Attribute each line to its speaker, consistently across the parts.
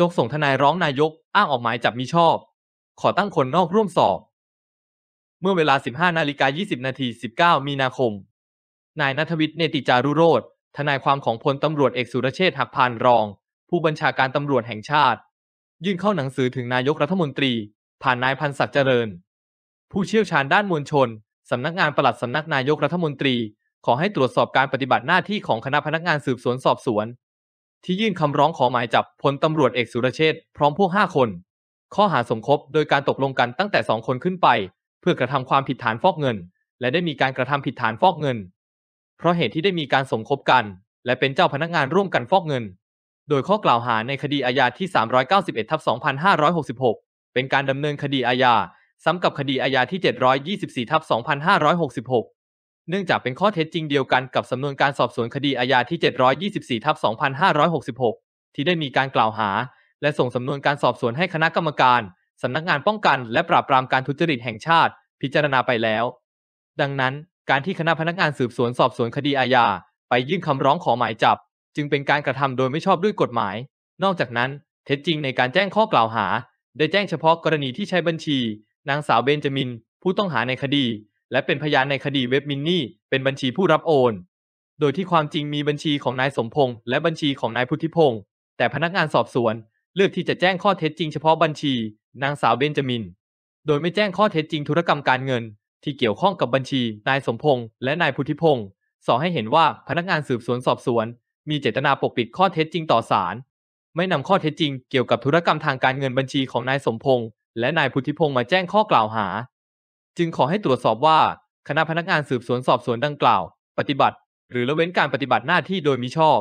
Speaker 1: โจกส่งทนายร้องนายก อ้างออกหมายจับมิชอบ ขอตั้งคนนอกร่วมสอบ เมื่อเวลา 15นาฬิกา20นาที19 มีนาคม นายนัทวิทย์เนติจารุโรธ ทนายความของพลตำรวจเอกสุรเชษฐ์หักพานรอง ผู้บัญชาการตำรวจแห่งชาติ ยื่นเข้าหนังสือถึงนายกรัฐมนตรี ผ่านนายพันศักดิ์เจริญ ผู้เชี่ยวชาญด้านมวลชนสำนักงานปลัดสำนักนายกรัฐมนตรี ขอให้ตรวจสอบการปฏิบัติหน้าที่ของคณะพนักงานสืบสวนสอบสวนที่ยื่นคำร้องขอหมายจับพลตำรวจเอกสุรเชษฐ์พร้อมพวก5คน ข้อหาสมคบโดยการตกลงกันตั้งแต่ 2 คนขึ้นไป เพื่อกระทำความผิดฐานฟอกเงิน และได้มีการกระทำผิดฐานฟอกเงิน เพราะเหตุที่ได้มีการสมคบกัน และเป็นเจ้าพนักงานร่วมกันฟอกเงิน โดยข้อกล่าวหาในคดีอาญาที่ 391ทับ2566 เป็นการดำเนินคดีอาญาซ้ำกับคดีอาญาที่724ทับ2566เนื่องจากเป็นข้อเท็จจริงเดียวกันกับสำนวนการสอบสวนคดีอาญาที่ 724ทับ2566 ที่ได้มีการกล่าวหาและส่งสำนวนการสอบสวนให้คณะกรรมการสำนักงานป้องกันและปราบปรามการทุจริตแห่งชาติพิจารณาไปแล้ว ดังนั้น การที่คณะพนักงานสืบสวนสอบสวนคดีอาญาไปยื่นคำร้องขอหมายจับจึงเป็นการกระทำโดยไม่ชอบด้วยกฎหมาย นอกจากนั้น เท็จจริงในการแจ้งข้อกล่าวหา ได้แจ้งเฉพาะกรณีที่ใช้บัญชีนางสาวเบนจามิน ผู้ต้องหาในคดีและเป็นพยานในคดีเว็บมินนี่ เป็นบัญชีผู้รับโอน โดยที่ความจริงมีบัญชีของนายสมพงษ์และบัญชีของนายพุทธิพงษ์ แต่พนักงานสอบสวนเลือกที่จะแจ้งข้อเท็จจริงเฉพาะบัญชี นางสาวเบนจามิน โดยไม่แจ้งข้อเท็จจริงธุรกรรมการเงิน ที่เกี่ยวข้องกับบัญชี นายสมพงษ์และนายพุทธิพงษ์สอให้เห็นว่าพนักงานสืบสวนสอบสวน มีเจตนาปกปิดข้อเท็จจริงต่อศาล ไม่นำข้อเท็จจริงเกี่ยวกับธุรกรรมทางการเงินบัญชีของนายสมพงษ์และนายพุทธิพงษ์มาแจ้งข้อกล่าวหาจึงขอให้ตรวจสอบว่าคณะพนักงานสืบสวนสอบสวนดังกล่าว ปฏิบัติ หรือละเว้นการปฏิบัติหน้าที่โดยมิชอบ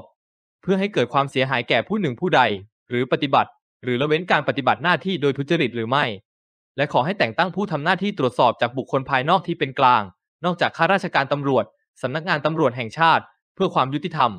Speaker 1: เพื่อให้เกิดความเสียหายแก่ผู้หนึ่งผู้ใด หรือปฏิบัติ หรือละเว้นการปฏิบัติหน้าที่โดยทุจริตหรือไม่ และขอให้แต่งตั้งผู้ทำหน้าที่ตรวจสอบจากบุคคลภายนอกที่เป็นกลาง นอกจากข้าราชการตำรวจสำนักงานตำรวจแห่งชาติ เพื่อความยุติธรรม